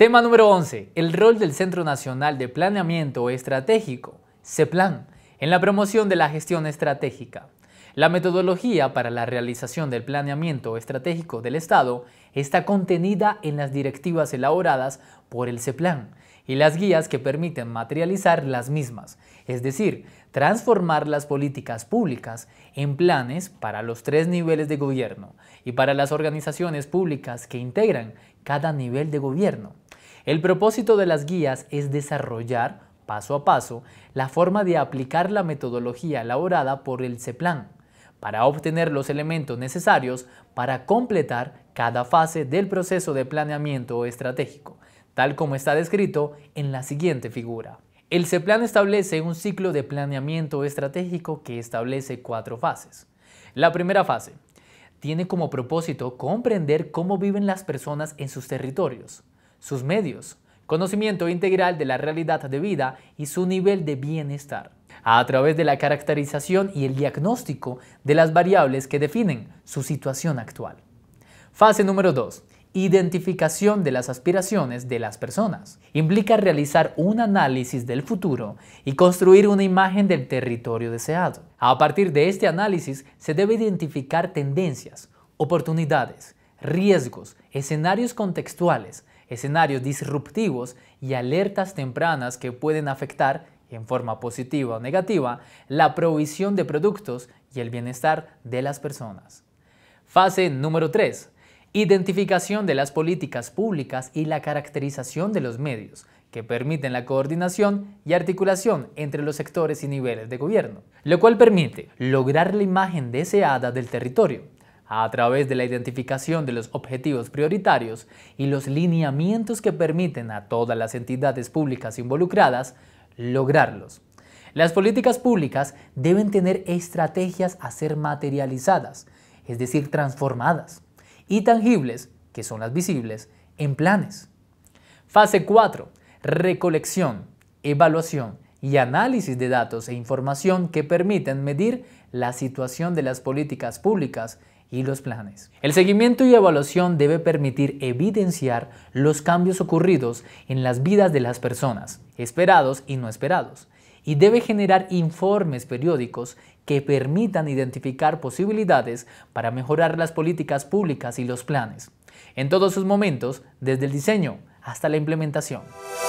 Tema número 11. El rol del Centro Nacional de Planeamiento Estratégico, CEPLAN, en la promoción de la gestión estratégica. La metodología para la realización del planeamiento estratégico del Estado está contenida en las directivas elaboradas por el CEPLAN y las guías que permiten materializar las mismas, es decir, transformar las políticas públicas en planes para los tres niveles de gobierno y para las organizaciones públicas que integran cada nivel de gobierno. El propósito de las guías es desarrollar, paso a paso, la forma de aplicar la metodología elaborada por el CEPLAN para obtener los elementos necesarios para completar cada fase del proceso de planeamiento estratégico, tal como está descrito en la siguiente figura. El CEPLAN establece un ciclo de planeamiento estratégico que establece cuatro fases. La primera fase tiene como propósito comprender cómo viven las personas en sus territorios sus medios, conocimiento integral de la realidad de vida y su nivel de bienestar, a través de la caracterización y el diagnóstico de las variables que definen su situación actual. Fase número 2. Identificación de las aspiraciones de las personas. Implica realizar un análisis del futuro y construir una imagen del territorio deseado. A partir de este análisis se debe identificar tendencias, oportunidades, riesgos, escenarios contextuales, escenarios disruptivos y alertas tempranas que pueden afectar, en forma positiva o negativa, la provisión de productos y el bienestar de las personas. Fase número 3. Identificación de las políticas públicas y la caracterización de los medios, que permiten la coordinación y articulación entre los sectores y niveles de gobierno, lo cual permite lograr la imagen deseada del territorio, a través de la identificación de los objetivos prioritarios y los lineamientos que permiten a todas las entidades públicas involucradas lograrlos. Las políticas públicas deben tener estrategias a ser materializadas, es decir, transformadas, y tangibles, que son las visibles, en planes. Fase 4. Recolección, evaluación y análisis de datos e información que permiten medir la situación de las políticas públicas y los planes. El seguimiento y evaluación debe permitir evidenciar los cambios ocurridos en las vidas de las personas, esperados y no esperados, y debe generar informes periódicos que permitan identificar posibilidades para mejorar las políticas públicas y los planes, en todos sus momentos, desde el diseño hasta la implementación.